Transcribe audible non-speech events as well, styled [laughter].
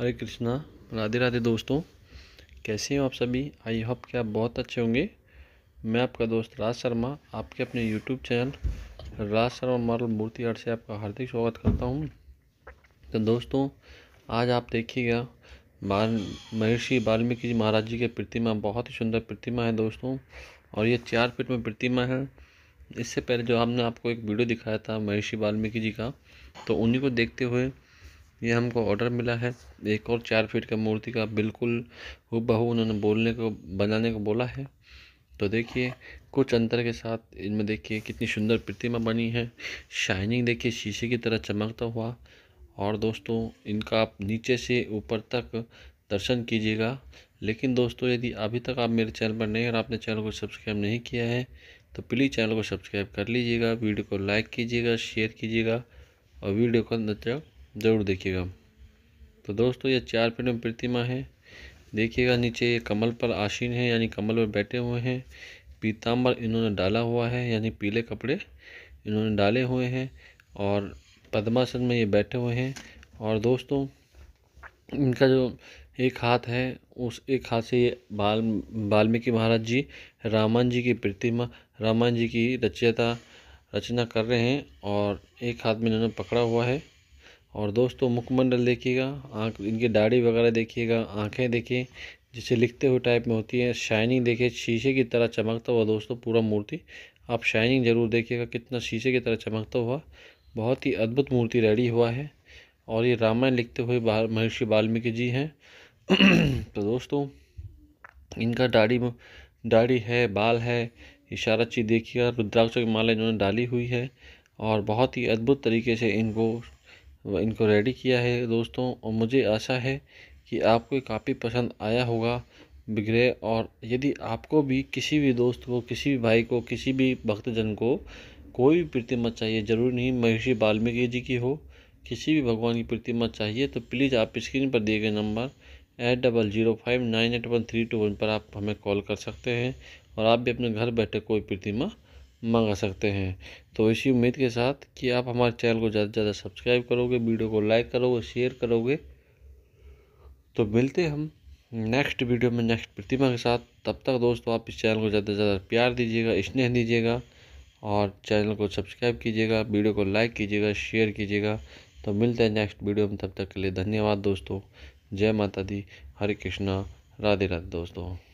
हरे कृष्णा राधे राधे दोस्तों कैसे हो आप सभी आई होप कि आप बहुत अच्छे होंगे मैं आपका दोस्त राज शर्मा आपके अपने YouTube channel Raj Sharma model मूर्ति आर्ट से आपका हार्दिक स्वागत करता हूँ तो दोस्तों आज आप देखिएगा महर्षि वाल्मीकि जी महाराज जी की प्रतिमा बहुत ही सुंदर प्रतिमा है दोस्तों और ये चार फिट में प्रतिमा है इससे पहले जो हमने आपको एक वीडियो दिखाया था महर्षि वाल्मीकि जी का तो उन्हीं को देखते हुए ये हमको ऑर्डर मिला है एक और चार फीट का मूर्ति का बिल्कुल हु बहु उन्होंने बोलने को बनाने को बोला है तो देखिए कुछ अंतर के साथ इनमें देखिए कितनी सुंदर प्रतिमा बनी है शाइनिंग देखिए शीशे की तरह चमकता हुआ और दोस्तों इनका आप नीचे से ऊपर तक दर्शन कीजिएगा लेकिन दोस्तों यदि अभी तक आप मेरे चैनल पर नए और आपने चैनल को सब्सक्राइब नहीं किया है तो प्लीज़ चैनल को सब्सक्राइब कर लीजिएगा वीडियो को लाइक कीजिएगा शेयर कीजिएगा और वीडियो को नजर ज़रूर देखिएगा तो दोस्तों ये चार पेड़ में प्रतिमा है देखिएगा नीचे ये कमल पर आशीन है यानी कमल पर बैठे हुए हैं पीताम्बर इन्होंने डाला हुआ है यानी पीले कपड़े इन्होंने डाले हुए हैं और पद्मासन में ये बैठे हुए हैं और दोस्तों इनका जो एक हाथ है उस एक हाथ से ये बाल वाल्मीकि महाराज जी रामान जी की प्रतिमा रामायण जी की रचयता रचना कर रहे हैं और एक हाथ में इन्होंने पकड़ा हुआ है और दोस्तों मुखमंडल देखिएगा आँख इनकी दाढ़ी वगैरह देखिएगा आँखें देखिए जिसे लिखते हुए टाइप में होती है शाइनिंग देखिए शीशे की तरह चमकता हुआ दोस्तों पूरा मूर्ति आप शाइनिंग ज़रूर देखिएगा कितना शीशे की तरह चमकता हुआ बहुत ही अद्भुत मूर्ति रेडी हुआ है और ये रामायण लिखते हुए महर्षि वाल्मीकि जी हैं [clears throat] तो दोस्तों इनका दाढ़ी दाढ़ी है बाल है इशारा चीज देखिएगा रुद्राक्ष की माला इन्होंने डाली हुई है और बहुत ही अद्भुत तरीके से इनको इनको रेडी किया है दोस्तों और मुझे आशा है कि आपको काफ़ी पसंद आया होगा बिगड़े और यदि आपको भी किसी भी दोस्त को किसी भी भाई को किसी भी भक्तजन को कोई भी प्रतिमा चाहिए ज़रूर नहीं महर्षि वाल्मीकि जी की हो किसी भी भगवान की प्रतिमा चाहिए तो प्लीज़ आप स्क्रीन पर दिए गए number eight double zero five nine eight one three two one पर आप हमें कॉल कर सकते हैं और आप भी अपने घर बैठे कोई प्रतिमा मंगा सकते हैं तो इसी उम्मीद के साथ कि आप हमारे चैनल को ज़्यादा से ज़्यादा सब्सक्राइब करोगे वीडियो को लाइक करोगे शेयर करोगे तो मिलते हम नेक्स्ट वीडियो में नेक्स्ट प्रतिमा के साथ तब तक दोस्तों आप इस चैनल को ज़्यादा से ज़्यादा प्यार दीजिएगा स्नेह दीजिएगा और चैनल को सब्सक्राइब कीजिएगा वीडियो को लाइक कीजिएगा शेयर कीजिएगा तो मिलते हैं नेक्स्ट वीडियो में तब तक के लिए धन्यवाद दोस्तों जय माता दी हरे कृष्णा राधे राधे दोस्तों